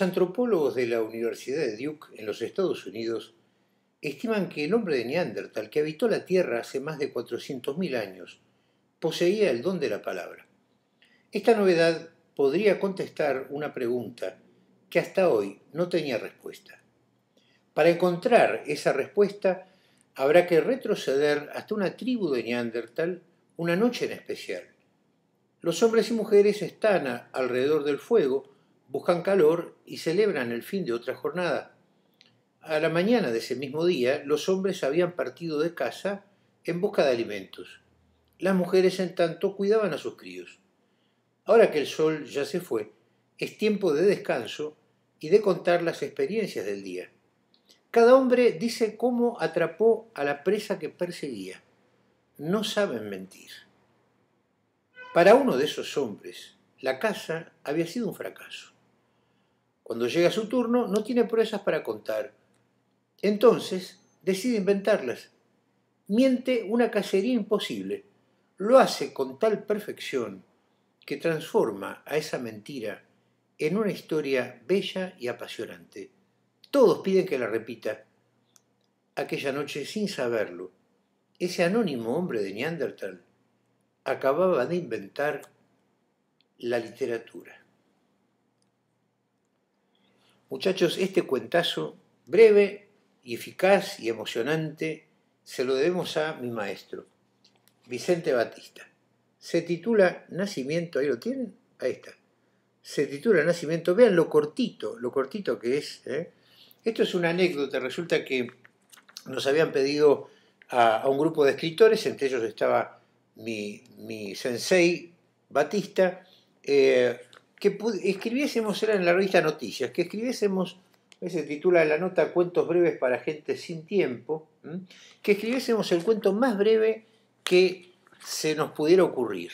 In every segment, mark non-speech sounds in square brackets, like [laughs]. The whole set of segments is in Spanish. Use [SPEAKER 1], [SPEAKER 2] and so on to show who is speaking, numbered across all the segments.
[SPEAKER 1] Los antropólogos de la Universidad de Duke en los Estados Unidos estiman que el hombre de Neandertal, que habitó la Tierra hace más de 400.000 años, poseía el don de la palabra. Esta novedad podría contestar una pregunta que hasta hoy no tenía respuesta. Para encontrar esa respuesta, habrá que retroceder hasta una tribu de Neandertal una noche en especial. Los hombres y mujeres están alrededor del fuego, buscan calor y celebran el fin de otra jornada. A la mañana de ese mismo día, los hombres habían partido de casa en busca de alimentos. Las mujeres, en tanto, cuidaban a sus críos. Ahora que el sol ya se fue, es tiempo de descanso y de contar las experiencias del día. Cada hombre dice cómo atrapó a la presa que perseguía. No saben mentir. Para uno de esos hombres, la casa había sido un fracaso. Cuando llega su turno, no tiene pruebas para contar. Entonces, decide inventarlas. Miente una cacería imposible. Lo hace con tal perfección que transforma a esa mentira en una historia bella y apasionante. Todos piden que la repita. Aquella noche, sin saberlo, ese anónimo hombre de Neandertal acababa de inventar la literatura. Muchachos, este cuentazo breve y eficaz y emocionante se lo debemos a mi maestro, Vicente Batista. Se titula Nacimiento, ahí lo tienen, ahí está. Se titula Nacimiento, vean lo cortito, lo cortito que es. ¿eh? Esto es una anécdota, resulta que nos habían pedido a, un grupo de escritores, entre ellos estaba mi, sensei Batista, eh, que escribiésemos, era en la revista Noticias, que escribiésemos, se titula la nota Cuentos breves para gente sin tiempo, que escribiésemos el cuento más breve que se nos pudiera ocurrir.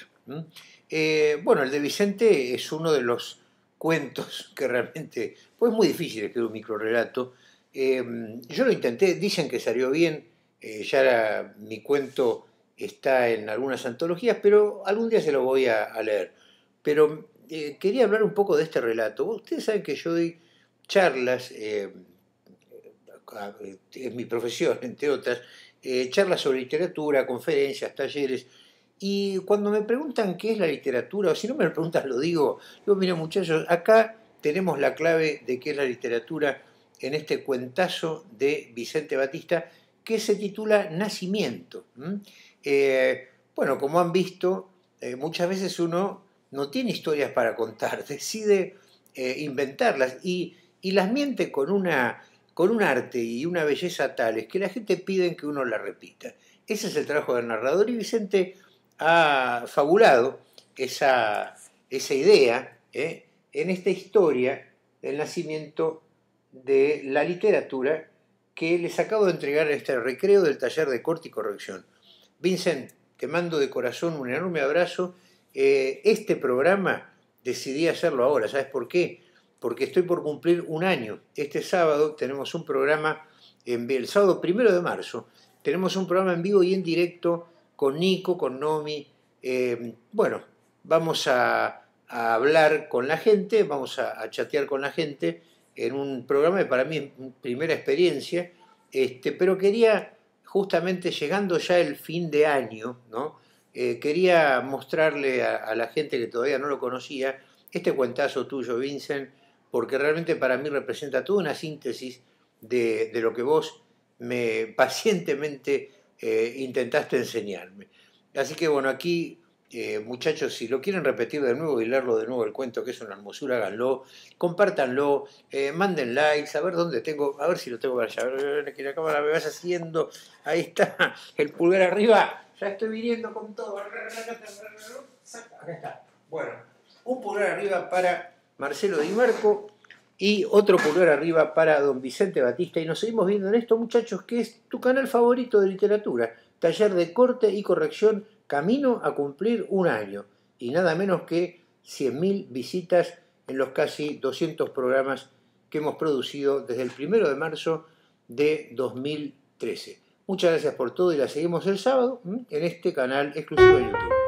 [SPEAKER 1] Eh, bueno, el de Vicente es uno de los cuentos que realmente, pues es muy difícil escribir un microrelato. relato. Em, yo lo intenté, dicen que salió bien, eh, ya mi cuento está en algunas antologías, pero algún día se lo voy a, a leer. Pero eh, quería hablar un poco de este relato. Ustedes saben que yo doy charlas, eh, es eh, mi profesión, [laughs] entre otras, eh, charlas sobre literatura, conferencias, talleres. Y cuando me preguntan qué es la literatura, o si no me lo preguntan, lo digo. Digo, mira muchachos, acá tenemos la clave de qué es la literatura en este cuentazo de Vicente Batista que se titula Nacimiento. bueno, como han visto, muchas veces uno no tiene historias para contar, [laughs] decide eh, inventarlas y, las miente con, una, con un arte y una belleza tales que la gente pide que uno la repita. Ese es el trabajo del narrador y Vicente ha fabulado esa, esa idea ¿eh? en esta historia del nacimiento de la literatura que les acabo de entregar este recreo del taller de corte y corrección. Vincent, te mando de corazón un enorme abrazo eh, este programa decidí hacerlo ahora, ¿sabes por qué? Porque estoy por cumplir un año. Este sábado tenemos un programa, en, el sábado primero de marzo, tenemos un programa en vivo y en directo con Nico, con Nomi. Eh, bueno, vamos a, hablar con la gente, vamos a, chatear con la gente en un programa que para mí es primera experiencia, este, pero quería justamente llegando ya el fin de año, ¿no? Eh, quería mostrarle a, la gente que todavía no lo conocía este cuentazo tuyo, Vincent, porque realmente para mí representa toda una síntesis de, lo que vos me [laughs] pacientemente eh, intentaste enseñarme. Así que bueno, aquí eh, muchachos, si lo quieren repetir de nuevo y leerlo de nuevo el cuento, que es una hermosura, háganlo, compártanlo, manden likes, a ver dónde tengo, a ver si lo tengo para allá, a ver, si la cámara me vas haciendo, ahí está, el pulgar arriba, ya estoy viniendo con todo. Acá está. Bueno, un pulgar arriba para Marcelo Di Marco y otro pulgar arriba para don Vicente Batista. Y nos seguimos viendo en esto, muchachos, que es tu canal favorito de literatura. Taller de corte y corrección, camino a cumplir un año. Y nada menos que 100.000 visitas en los casi 200 programas que hemos producido desde el primero de marzo de 2013. Muchas gracias por todo y la seguimos el sábado en este canal exclusivo de YouTube.